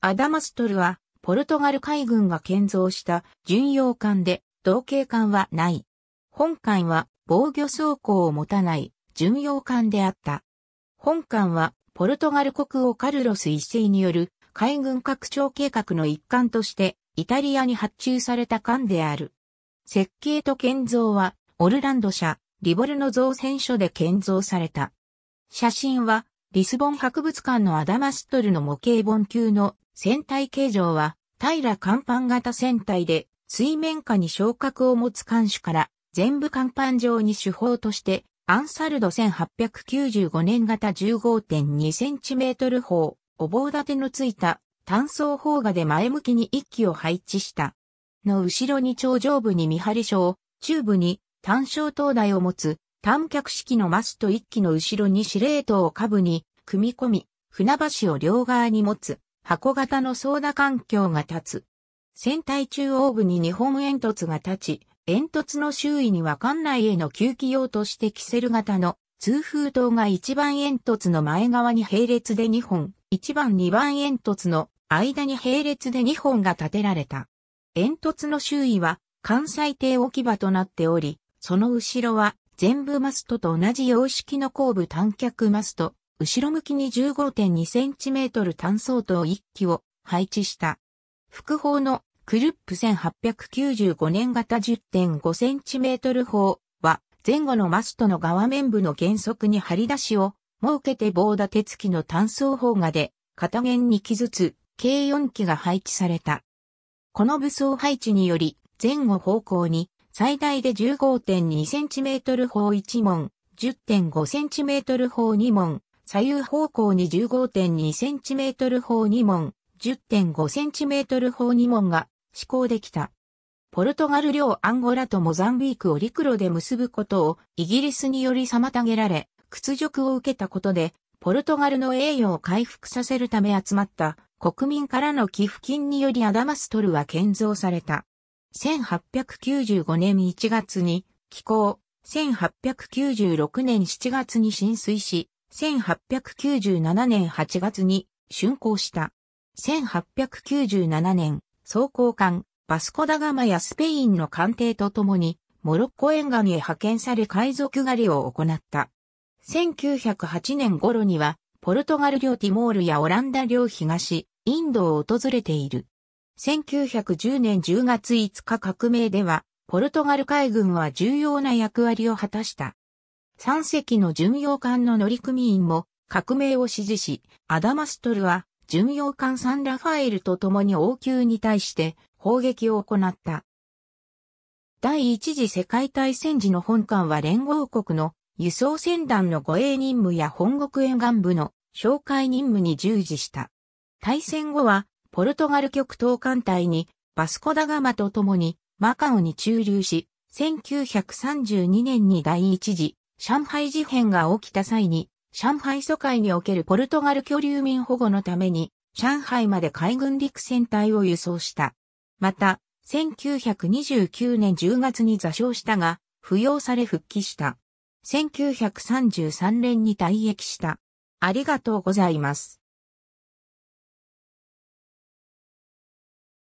アダマストルは、ポルトガル海軍が建造した巡洋艦で、同型艦はない。本艦は防御装甲を持たない巡洋艦であった。本艦はポルトガル国王カルロス一世による海軍拡張計画の一環としてイタリアに発注された艦である。設計と建造はオルランド社リボルの造船所で建造された。写真はリスボン博物館のアダマストルの模型本級の船体形状は、平甲板型船体で、水面下に昇格を持つ艦首から、全部甲板上に手法として、アンサルド1895年型1 5 2トル砲、お棒立てのついた単装砲画で前向きに一機を配置した。の後ろに頂上部に見張り章、中部に単焦灯台を持つ単脚式のマスト一機の後ろに司令塔を下部に組み込み、船橋を両側に持つ箱型の操舵環境が立つ。船体中央部に日本煙突が立ち、煙突の周囲には艦内への吸気用としてキセル型の通風筒が1番煙突の前側に並列で2本、1番2番煙突の間に並列で2本が建てられた。煙突の周囲は関西艇置き場となっており、その後ろは全部マストと同じ様式の後部短脚マスト、後ろ向きに 15.2cm 単相当1機を配置した。副砲のクルップ1895年型 10.5cm 砲は前後のマストの側面部の原則に張り出しを設けて棒立て付きの単相砲がで片弦2機ずつ計4機が配置された。この武装配置により前後方向に最大で 15.2cm 砲1門、10.5cm 砲2門、左右方向に 15.2cm 砲2門、10.5cm 砲2門が施行できた。ポルトガル領アンゴラとモザンビークを陸路で結ぶことをイギリスにより妨げられ、屈辱を受けたことで、ポルトガルの栄誉を回復させるため集まった国民からの寄付金によりアダマストルは建造された。1895年1月に寄港、1896年7月に浸水し、1897年8月に竣工した。1897年、装甲艦、バスコダガマやスペインの艦艇とともに、モロッコ沿岸へ派遣され海賊狩りを行った。1908年頃には、ポルトガル領ティモールやオランダ領東、インドを訪れている。1910年10月5日革命では、ポルトガル海軍は重要な役割を果たした。3隻の巡洋艦の乗組員も革命を支持し、アダマストルは巡洋艦サンラファエルと共に王宮に対して砲撃を行った。第一次世界大戦時の本艦は連合国の輸送船団の護衛任務や本国沿岸部の紹介任務に従事した。大戦後はポルトガル極東艦隊にバスコダガマと共にマカオに駐留し、1932年に第一次上海事変が起きた際に、上海疎開におけるポルトガル居留民保護のために、上海まで海軍陸戦隊を輸送した。また、1929年10月に座礁したが、扶養され復帰した。1933年に退役した。ありがとうございます。